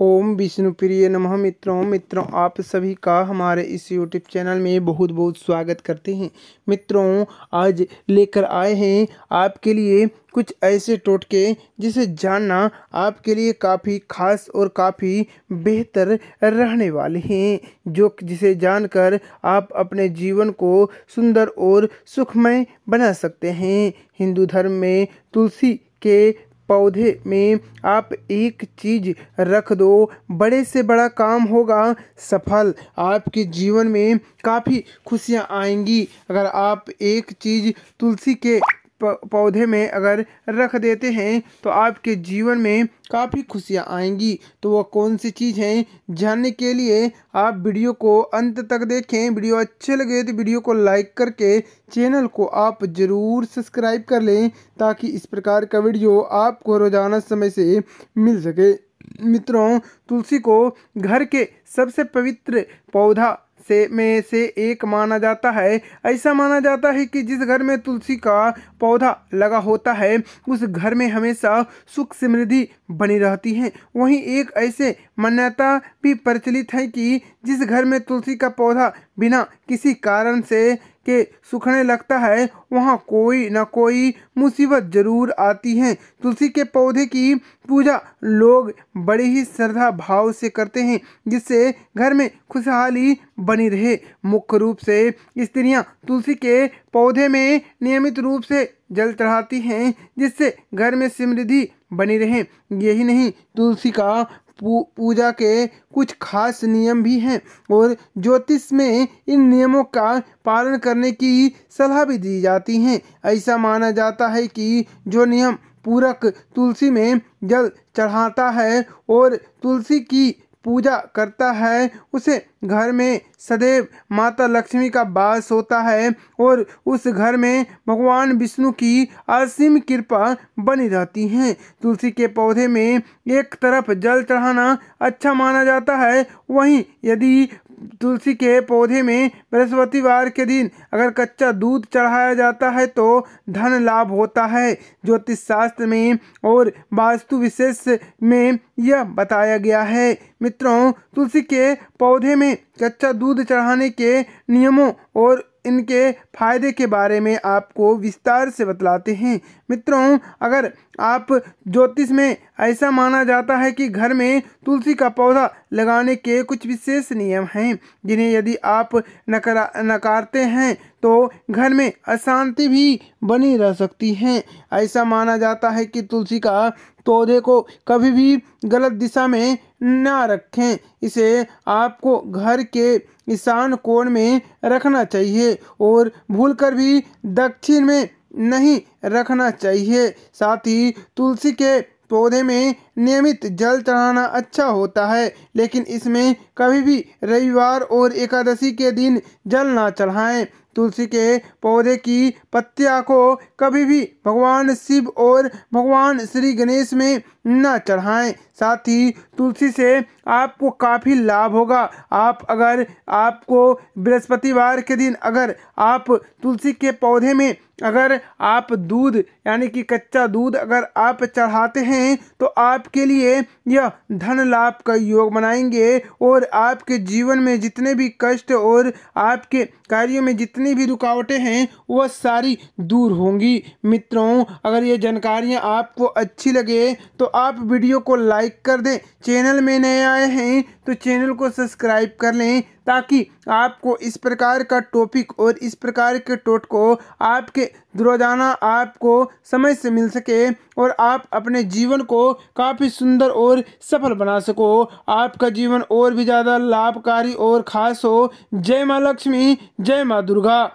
ओम विष्णु प्रिय नम मित्रों मित्रों आप सभी का हमारे इस यूट्यूब चैनल में बहुत बहुत स्वागत करते हैं मित्रों आज लेकर आए हैं आपके लिए कुछ ऐसे टोटके जिसे जानना आपके लिए काफ़ी खास और काफ़ी बेहतर रहने वाले हैं जो जिसे जानकर आप अपने जीवन को सुंदर और सुखमय बना सकते हैं हिंदू धर्म में तुलसी के पौधे में आप एक चीज रख दो बड़े से बड़ा काम होगा सफल आपके जीवन में काफ़ी खुशियाँ आएंगी अगर आप एक चीज़ तुलसी के पौधे में अगर रख देते हैं तो आपके जीवन में काफ़ी खुशियाँ आएंगी तो वह कौन सी चीज़ हैं जानने के लिए आप वीडियो को अंत तक देखें वीडियो अच्छे लगे तो वीडियो को लाइक करके चैनल को आप ज़रूर सब्सक्राइब कर लें ताकि इस प्रकार का वीडियो आपको रोज़ाना समय से मिल सके मित्रों तुलसी को घर के सबसे पवित्र पौधा से में से एक माना जाता है ऐसा माना जाता है कि जिस घर में तुलसी का पौधा लगा होता है उस घर में हमेशा सुख समृद्धि बनी रहती है वहीं एक ऐसे मान्यता भी प्रचलित है कि जिस घर में तुलसी का पौधा बिना किसी कारण से के सुखने लगता है वहाँ कोई ना कोई मुसीबत जरूर आती है तुलसी के पौधे की पूजा लोग बड़े ही श्रद्धा भाव से करते हैं जिससे घर में खुशहाली बनी रहे मुख्य रूप से स्त्रियाँ तुलसी के पौधे में नियमित रूप से जल चढ़ाती हैं जिससे घर में समृद्धि बनी रहे यही नहीं तुलसी का पूजा के कुछ खास नियम भी हैं और ज्योतिष में इन नियमों का पालन करने की सलाह भी दी जाती है ऐसा माना जाता है कि जो नियम पूरक तुलसी में जल चढ़ाता है और तुलसी की पूजा करता है उसे घर में सदैव माता लक्ष्मी का वास होता है और उस घर में भगवान विष्णु की असीम कृपा बनी रहती है तुलसी के पौधे में एक तरफ जल चढ़ाना अच्छा माना जाता है वहीं यदि तुलसी के पौधे में बृहस्पतिवार के दिन अगर कच्चा दूध चढ़ाया जाता है तो धन लाभ होता है ज्योतिष शास्त्र में और वास्तु विशेष में यह बताया गया है मित्रों तुलसी के पौधे में कच्चा दूध चढ़ाने के नियमों और इनके फ़ायदे के बारे में आपको विस्तार से बतलाते हैं मित्रों अगर आप ज्योतिष में ऐसा माना जाता है कि घर में तुलसी का पौधा लगाने के कुछ विशेष नियम हैं जिन्हें यदि आप नकारा नकारते हैं तो घर में अशांति भी बनी रह सकती है ऐसा माना जाता है कि तुलसी का पौधे को कभी भी गलत दिशा में ना रखें इसे आपको घर के ईशान कोण में रखना चाहिए और भूलकर भी दक्षिण में नहीं रखना चाहिए साथ ही तुलसी के पौधे में नियमित जल चढ़ाना अच्छा होता है लेकिन इसमें कभी भी रविवार और एकादशी के दिन जल ना चढ़ाएं तुलसी के पौधे की पत्तिया को कभी भी भगवान शिव और भगवान श्री गणेश में न चढ़ाएं साथ ही तुलसी से आपको काफ़ी लाभ होगा आप अगर आपको बृहस्पतिवार के दिन अगर आप तुलसी के पौधे में अगर आप दूध यानी कि कच्चा दूध अगर आप चढ़ाते हैं तो आप आपके लिए यह धन लाभ का योग बनाएंगे और आपके जीवन में जितने भी कष्ट और आपके कार्यों में जितनी भी रुकावटें हैं वह सारी दूर होंगी मित्रों अगर ये जानकारियाँ आपको अच्छी लगे तो आप वीडियो को लाइक कर दें चैनल में नए आए हैं तो चैनल को सब्सक्राइब कर लें ताकि आपको इस प्रकार का टॉपिक और इस प्रकार के टोट को आपके रोजाना आपको समय से मिल सके और आप अपने जीवन को काफ़ी सुंदर और सफल बना सको आपका जीवन और भी ज़्यादा लाभकारी और खास हो जय माँ लक्ष्मी जय माँ दुर्गा